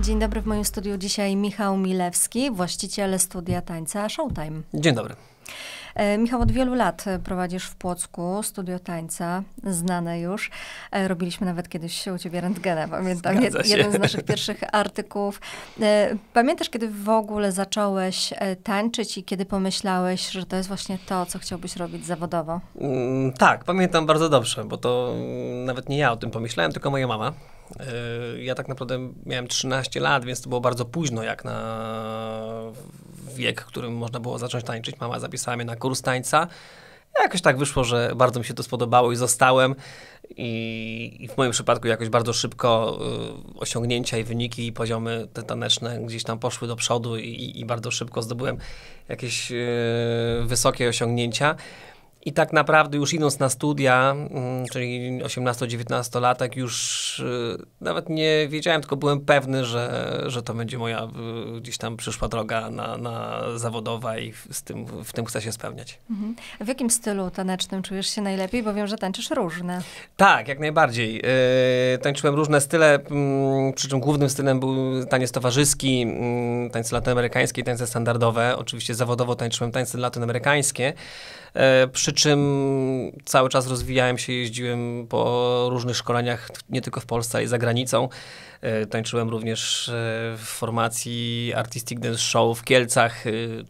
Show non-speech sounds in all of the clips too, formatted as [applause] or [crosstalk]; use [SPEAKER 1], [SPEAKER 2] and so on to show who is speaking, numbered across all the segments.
[SPEAKER 1] Dzień dobry w moim studiu dzisiaj Michał Milewski, właściciel studia tańca Showtime. Dzień dobry. E, Michał, od wielu lat prowadzisz w Płocku studio tańca, znane już. E, robiliśmy nawet kiedyś u ciebie rentgena, pamiętam, Jed, jeden z naszych pierwszych [laughs] artykułów. E, pamiętasz, kiedy w ogóle zacząłeś tańczyć i kiedy pomyślałeś, że to jest właśnie to, co chciałbyś robić zawodowo?
[SPEAKER 2] Mm, tak, pamiętam bardzo dobrze, bo to mm, nawet nie ja o tym pomyślałem, tylko moja mama E, ja tak naprawdę miałem 13 lat, więc to było bardzo późno, jak na wiek, w którym można było zacząć tańczyć. Mama zapisała mnie na kurs tańca. Jakoś tak wyszło, że bardzo mi się to spodobało i zostałem. I, i w moim przypadku jakoś bardzo szybko y, osiągnięcia i wyniki i poziomy te taneczne gdzieś tam poszły do przodu i, i bardzo szybko zdobyłem jakieś y, wysokie osiągnięcia. I tak naprawdę już idąc na studia, mm, czyli 18-19 latek, już y, nawet nie wiedziałem, tylko byłem pewny, że, że to będzie moja gdzieś tam przyszła droga na, na zawodowa i z tym, w tym chcę się spełniać.
[SPEAKER 1] Mhm. W jakim stylu tanecznym czujesz się najlepiej? Bo wiem, że tańczysz różne.
[SPEAKER 2] Tak, jak najbardziej. Y, tańczyłem różne style, mm, przy czym głównym stylem był taniec towarzyski, mm, tańce latynoamerykańskie i tańce standardowe. Oczywiście zawodowo tańczyłem tańce latynoamerykańskie. E, przy czym cały czas rozwijałem się, jeździłem po różnych szkoleniach, nie tylko w Polsce, ale i za granicą. E, tańczyłem również e, w formacji Artistic Dance Show w Kielcach,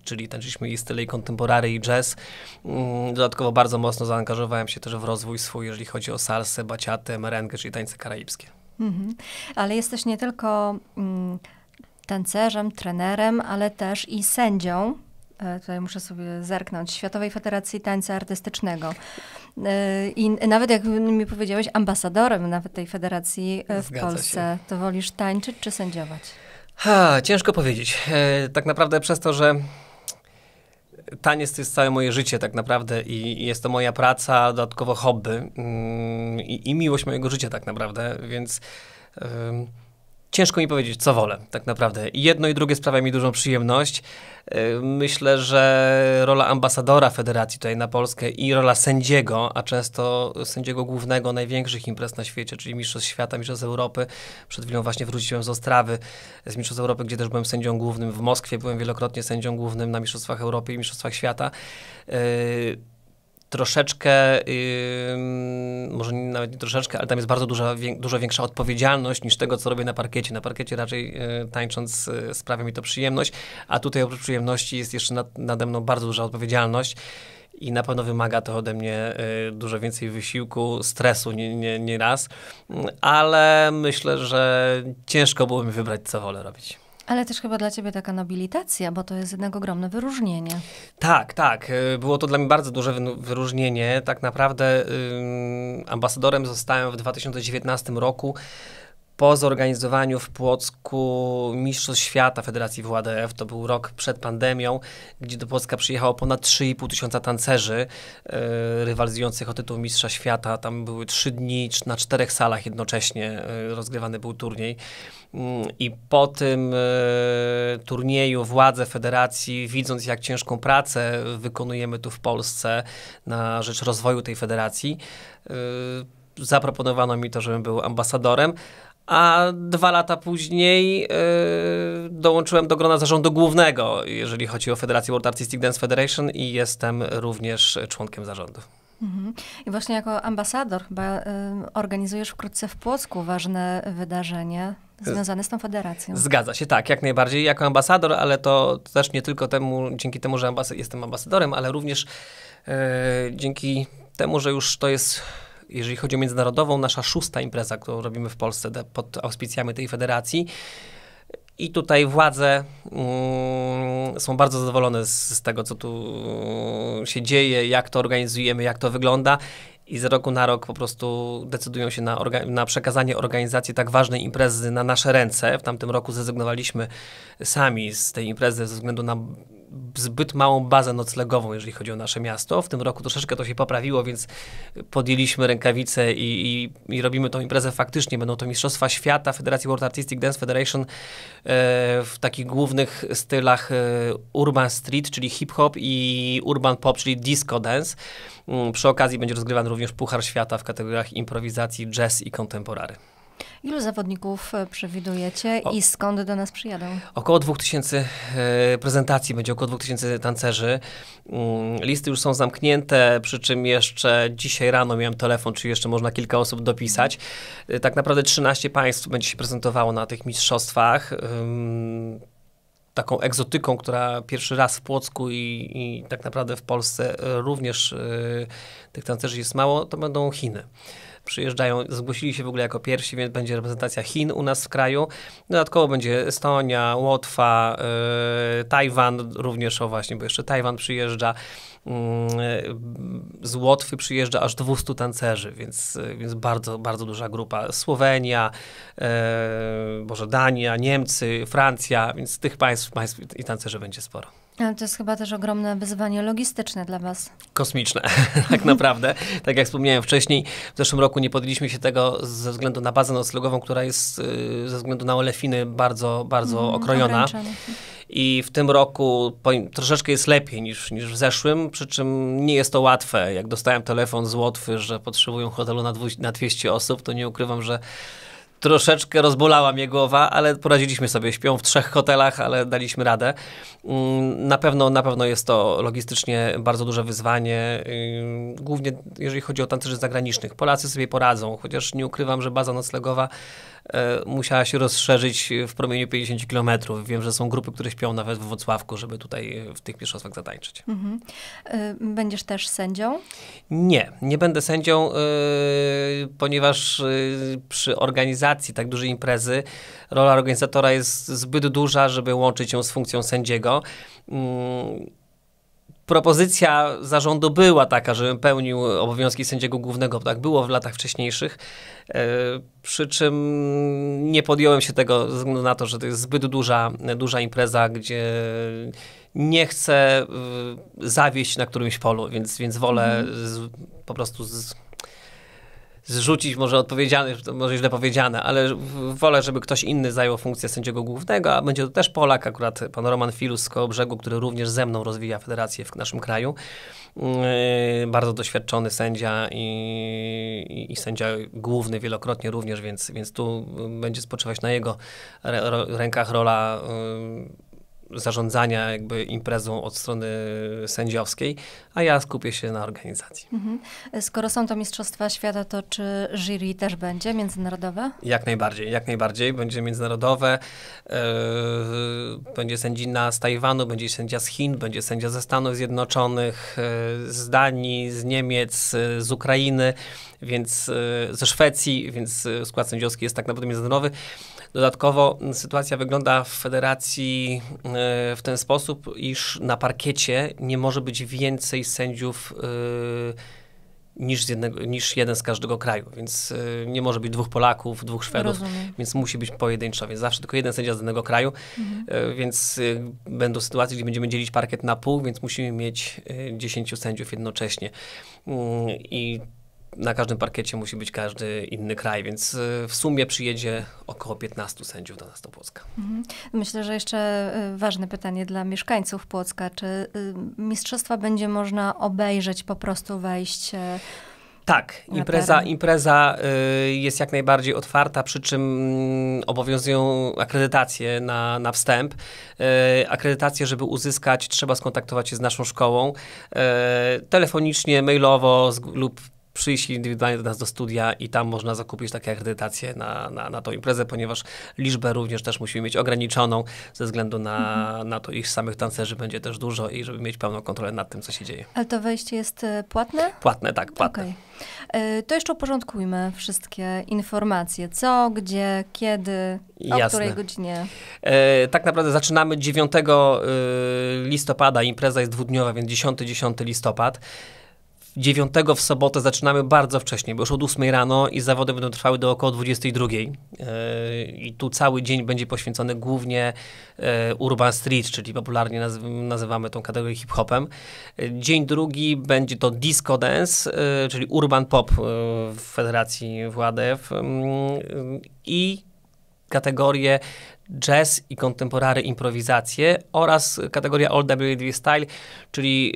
[SPEAKER 2] czyli tańczyliśmy i style i kontemporary, i jazz. Mm, dodatkowo bardzo mocno zaangażowałem się też w rozwój swój, jeżeli chodzi o salsę, baciatę, merengę, czyli tańce karaibskie.
[SPEAKER 1] Mhm. Ale jesteś nie tylko mm, tancerzem, trenerem, ale też i sędzią E, tutaj muszę sobie zerknąć, Światowej Federacji Tańca Artystycznego. E, I nawet jak mi powiedziałeś, ambasadorem nawet tej federacji e, w Zgadza Polsce. Się. To wolisz tańczyć czy sędziować?
[SPEAKER 2] Ha, ciężko powiedzieć. Tak naprawdę przez to, że taniec to jest całe moje życie tak naprawdę i jest to moja praca, dodatkowo hobby mm, i, i miłość mojego życia tak naprawdę, więc ciężko mi powiedzieć, co wolę tak naprawdę. Jedno i drugie sprawia mi dużą przyjemność. Yy, myślę, że rola ambasadora federacji tutaj na Polskę i rola sędziego, a często sędziego głównego największych imprez na świecie, czyli Mistrzostw Świata, Mistrzostw Europy. Przed chwilą właśnie wróciłem z Ostrawy, z Mistrzostw Europy, gdzie też byłem sędzią głównym. W Moskwie byłem wielokrotnie sędzią głównym na Mistrzostwach Europy i Mistrzostwach Świata. Yy, troszeczkę, yy, może nawet nie troszeczkę, ale tam jest bardzo duża, wie, dużo większa odpowiedzialność niż tego, co robię na parkiecie. Na parkiecie raczej yy, tańcząc yy, sprawia mi to przyjemność, a tutaj oprócz przyjemności jest jeszcze nad, nade mną bardzo duża odpowiedzialność i na pewno wymaga to ode mnie y, dużo więcej wysiłku, stresu nieraz, nie, nie, nie raz. Mm, ale myślę, że ciężko byłoby mi wybrać, co wolę robić.
[SPEAKER 1] Ale też chyba dla ciebie taka nobilitacja, bo to jest jednak ogromne wyróżnienie.
[SPEAKER 2] Tak, tak. Y, było to dla mnie bardzo duże wyróżnienie. Tak naprawdę ambasadorem zostałem w 2019 roku po zorganizowaniu w Płocku Mistrzostw Świata Federacji WADF, to był rok przed pandemią, gdzie do Polska przyjechało ponad 3,5 tysiąca tancerzy yy, rywalizujących o tytuł Mistrza Świata. Tam były trzy dni na czterech salach jednocześnie yy, rozgrywany był turniej. Mm, I po tym e, turnieju władze federacji, widząc jak ciężką pracę wykonujemy tu w Polsce na rzecz rozwoju tej federacji, zaproponowano mi to, żebym był ambasadorem a dwa lata później yy, dołączyłem do grona zarządu głównego, jeżeli chodzi o Federację World Artistic Dance Federation i jestem również członkiem zarządu.
[SPEAKER 1] Mhm. I właśnie jako ambasador chyba organizujesz wkrótce w Płocku ważne wydarzenie związane z tą federacją.
[SPEAKER 2] Zgadza się, tak, jak najbardziej. Jako ambasador, ale to też nie tylko temu, dzięki temu, że ambas jestem ambasadorem, ale również y, dzięki temu, że już to jest jeżeli chodzi o międzynarodową, nasza szósta impreza, którą robimy w Polsce pod auspicjami tej federacji. I tutaj władze mm, są bardzo zadowolone z, z tego, co tu mm, się dzieje, jak to organizujemy, jak to wygląda. I z roku na rok po prostu decydują się na, na przekazanie organizacji tak ważnej imprezy na nasze ręce. W tamtym roku zrezygnowaliśmy sami z tej imprezy ze względu na zbyt małą bazę noclegową, jeżeli chodzi o nasze miasto. W tym roku troszeczkę to się poprawiło, więc podjęliśmy rękawice i, i, i robimy tą imprezę faktycznie. Będą to Mistrzostwa Świata Federacji World Artistic Dance Federation e, w takich głównych stylach e, urban street, czyli hip-hop i urban pop, czyli disco dance. Mm, przy okazji będzie rozgrywany również Puchar Świata w kategoriach improwizacji, jazz i kontemporary.
[SPEAKER 1] Ilu zawodników e, przewidujecie o, i skąd do nas przyjadą?
[SPEAKER 2] Około 2000 e, prezentacji, będzie około 2000 tancerzy. Mm, listy już są zamknięte, przy czym jeszcze dzisiaj rano miałem telefon, czy jeszcze można kilka osób dopisać. E, tak naprawdę 13 państw będzie się prezentowało na tych mistrzostwach taką egzotyką, która pierwszy raz w Płocku i, i tak naprawdę w Polsce również y, tych tancerzy jest mało, to będą Chiny przyjeżdżają, zgłosili się w ogóle jako pierwsi, więc będzie reprezentacja Chin u nas w kraju. Dodatkowo będzie Estonia, Łotwa, y, Tajwan również, o właśnie, bo jeszcze Tajwan przyjeżdża. Mm, z Łotwy przyjeżdża aż 200 tancerzy, więc, więc bardzo, bardzo duża grupa. Słowenia, Boże, y, Dania, Niemcy, Francja, więc tych państw, państw i tancerzy będzie sporo.
[SPEAKER 1] Ale to jest chyba też ogromne wyzwanie logistyczne dla Was.
[SPEAKER 2] Kosmiczne, [laughs] tak naprawdę. Tak jak wspomniałem wcześniej, w zeszłym roku nie podjęliśmy się tego ze względu na bazę noclegową, która jest y, ze względu na olefiny bardzo, bardzo mm, okrojona. I w tym roku po, troszeczkę jest lepiej niż, niż w zeszłym, przy czym nie jest to łatwe. Jak dostałem telefon z Łotwy, że potrzebują hotelu na, dwu, na 200 osób, to nie ukrywam, że troszeczkę rozbolała mnie głowa, ale poradziliśmy sobie. Śpią w trzech hotelach, ale daliśmy radę. Mm, na pewno, na pewno jest to logistycznie bardzo duże wyzwanie, y, głównie jeżeli chodzi o tancerzy zagranicznych. Polacy sobie poradzą, chociaż nie ukrywam, że baza noclegowa E, musiała się rozszerzyć w promieniu 50 kilometrów. Wiem, że są grupy, które śpią nawet w Wrocławku, żeby tutaj e, w tych mistrzostwach zatańczyć.
[SPEAKER 1] Mhm. E, będziesz też sędzią?
[SPEAKER 2] Nie, nie będę sędzią, ponieważ przy organizacji tak dużej imprezy rola organizatora jest zbyt duża, żeby łączyć ją z funkcją sędziego. Mm, propozycja zarządu była taka, żebym pełnił obowiązki sędziego głównego, tak było w latach wcześniejszych, e, przy czym nie podjąłem się tego ze względu na to, że to jest zbyt duża, duża impreza, gdzie nie chcę zawieść na którymś polu, więc, więc wolę mm. z, po prostu z, zrzucić może odpowiedzialność, to może źle powiedziane, ale wolę, żeby ktoś inny zajął funkcję sędziego głównego, a będzie to też Polak, akurat pan Roman Filus z Kołobrzegu, który również ze mną rozwija federację w naszym kraju. Yy, bardzo doświadczony sędzia i, i, i, sędzia główny wielokrotnie również, więc, więc tu będzie spoczywać na jego re, ro, rękach rola yy, zarządzania jakby imprezą od strony sędziowskiej, a ja skupię się na organizacji.
[SPEAKER 1] Mhm. Skoro są to Mistrzostwa Świata, to czy jury też będzie międzynarodowe?
[SPEAKER 2] Jak najbardziej, jak najbardziej. Będzie międzynarodowe, e, będzie sędzina z Tajwanu, będzie sędzia z Chin, będzie sędzia ze Stanów Zjednoczonych, e, z Danii, z Niemiec, e, z Ukrainy, więc ze Szwecji, więc skład sędziowski jest tak naprawdę międzynarodowy. Dodatkowo sytuacja wygląda w federacji E, w ten sposób, iż na parkiecie nie może być więcej sędziów e, niż, jednego, niż jeden z każdego kraju, więc e, nie może być dwóch Polaków, dwóch Szwedów, Rozumiem. więc musi być pojedynczo, więc zawsze tylko jeden sędzia z danego kraju, mhm. więc będą sytuacje, gdzie będziemy dzielić parkiet na pół, więc musimy mieć dziesięciu sędziów jednocześnie. Mm, I na każdym parkiecie musi być każdy inny kraj, więc y, w sumie przyjedzie około 15 sędziów do nas do Płocka.
[SPEAKER 1] Mhm. Myślę, że jeszcze y, ważne pytanie dla mieszkańców Płocka. Czy y, mistrzostwa będzie można obejrzeć, po prostu wejść e,
[SPEAKER 2] tak, impreza, impreza jest jak najbardziej otwarta, przy czym mm, obowiązują akredytacje na, na wstęp. Akredytację, żeby uzyskać, trzeba skontaktować się z naszą szkołą telefonicznie, mailowo lub przyjść indywidualnie do nas do studia i tam można zakupić takie akredytacje na, na, na tą imprezę, ponieważ liczbę również też musimy mieć ograniczoną ze względu na, mhm. na to, ich samych tancerzy będzie też dużo i żeby mieć pełną kontrolę nad tym, co się dzieje.
[SPEAKER 1] Ale to wejście jest e, płatne?
[SPEAKER 2] Płatne, tak, płatne.
[SPEAKER 1] Okay. E, to jeszcze uporządkujmy wszystkie informacje. Co, gdzie, kiedy, o Jasne. której godzinie?
[SPEAKER 2] E, tak naprawdę zaczynamy 9 e, listopada. Impreza jest dwudniowa, więc 10-10 listopad. 9 w sobotę zaczynamy bardzo wcześnie, bo już od 8 rano i zawody będą trwały do około 22. E, I tu cały dzień będzie poświęcony głównie e, Urban Street, czyli popularnie nazywamy tą kategorię hip-hopem. E, dzień drugi będzie to Disco Dance, czyli Urban Pop w Federacji WADF mm, i kategorie jazz i kontemporary improwizacje oraz kategoria Old wj2 Style, czyli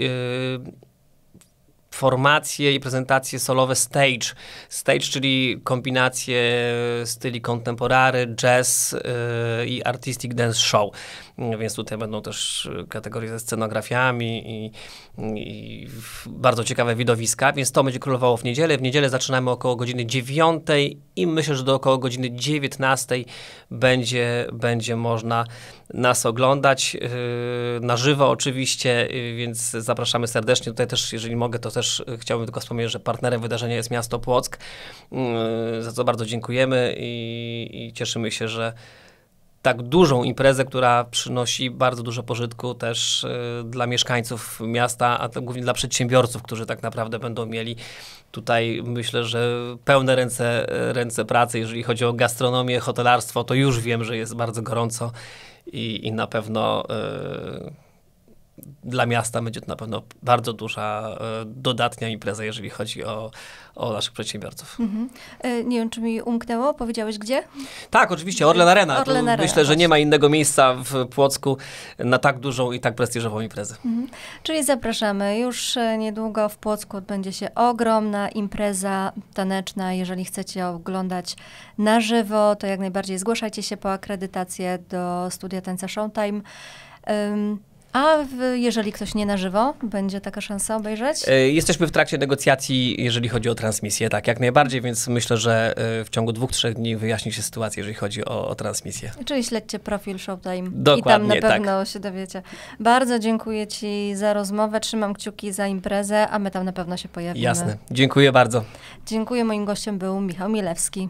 [SPEAKER 2] formacje i prezentacje solowe stage. Stage, czyli kombinacje styli kontemporary, jazz yy, i artistic dance show. Mm, więc tutaj będą też kategorie ze scenografiami i, i, bardzo ciekawe widowiska, więc to będzie królowało w niedzielę. W niedzielę zaczynamy około godziny 9 i myślę, że do około godziny 19 będzie, będzie można nas oglądać yy, na żywo oczywiście, yy, więc zapraszamy serdecznie. Tutaj też, jeżeli mogę, to też też chciałbym tylko wspomnieć, że partnerem wydarzenia jest miasto Płock, mm, za co bardzo dziękujemy i, i cieszymy się, że tak dużą imprezę, która przynosi bardzo dużo pożytku też y, dla mieszkańców miasta, a głównie dla przedsiębiorców, którzy tak naprawdę będą mieli tutaj, myślę, że pełne ręce, ręce pracy. Jeżeli chodzi o gastronomię, hotelarstwo, to już wiem, że jest bardzo gorąco i, i na pewno. Y, dla miasta będzie to na pewno bardzo duża e, dodatnia impreza, jeżeli chodzi o, o naszych przedsiębiorców.
[SPEAKER 1] Mhm. E, nie wiem, czy mi umknęło, powiedziałeś gdzie?
[SPEAKER 2] Tak, oczywiście, Orlen Arena. Orlen Arena myślę, że nie ma innego miejsca w Płocku na tak dużą i tak prestiżową imprezę.
[SPEAKER 1] Mhm. Czyli zapraszamy. Już e, niedługo w Płocku odbędzie się ogromna impreza taneczna. Jeżeli chcecie oglądać na żywo, to jak najbardziej zgłaszajcie się po akredytację do studia tańca Showtime. A jeżeli ktoś nie na żywo, będzie taka szansa obejrzeć?
[SPEAKER 2] E, jesteśmy w trakcie negocjacji, jeżeli chodzi o transmisję, tak, jak najbardziej, więc myślę, że e, w ciągu dwóch, trzech dni wyjaśni się sytuacja, jeżeli chodzi o, o transmisję.
[SPEAKER 1] Czyli śledźcie profil Showtime Dokładnie, i tam na tak. pewno tak. się dowiecie. Bardzo dziękuję Ci za rozmowę, trzymam kciuki za imprezę, a my tam na pewno się pojawimy. Jasne, dziękuję bardzo. Dziękuję, moim gościem był Michał Milewski.